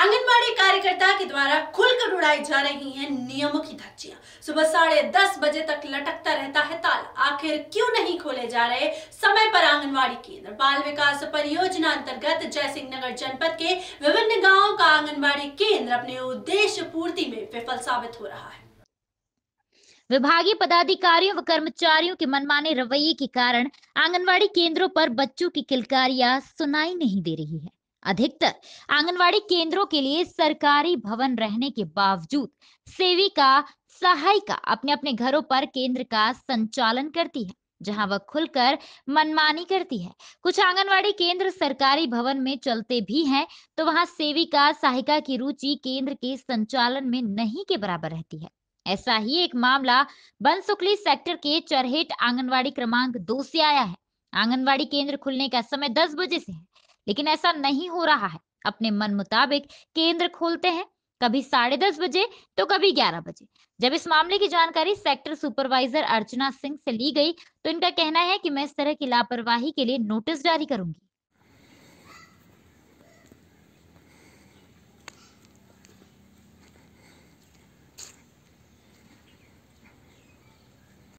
आंगनबाड़ी कार्यकर्ता के द्वारा खुलकर उड़ाई जा रही हैं नियमों की धज्जियां सुबह साढ़े दस बजे तक लटकता रहता है ताला आखिर क्यों नहीं खोले जा रहे समय पर आंगनबाड़ी केंद्र बाल विकास परियोजना अंतर्गत जयसिंह नगर जनपद के विभिन्न गाँव का आंगनबाड़ी केंद्र अपने उद्देश्य पूर्ति में विफल साबित हो रहा है विभागीय पदाधिकारियों व कर्मचारियों के मनमाने रवैये के कारण आंगनवाड़ी केंद्रों पर बच्चों की किलकारियां सुनाई नहीं दे रही है अधिकतर आंगनवाड़ी केंद्रों के लिए सरकारी भवन रहने के बावजूद सेविका सहायिका अपने अपने घरों पर केंद्र का संचालन करती है जहां वह खुलकर मनमानी करती है कुछ आंगनवाड़ी केंद्र सरकारी भवन में चलते भी हैं तो वहां सेविका सहायिका की रुचि केंद्र के संचालन में नहीं के बराबर रहती है ऐसा ही एक मामला बनसुकली सेक्टर के चरहेट आंगनवाड़ी क्रमांक दो से आया है आंगनवाड़ी केंद्र खुलने का समय दस बजे से है लेकिन ऐसा नहीं हो रहा है अपने मन मुताबिक केंद्र खोलते हैं कभी साढ़े दस बजे तो कभी ग्यारह बजे जब इस मामले की जानकारी सेक्टर सुपरवाइजर अर्चना सिंह से ली गई तो इनका कहना है कि मैं इस तरह की लापरवाही के लिए नोटिस जारी करूंगी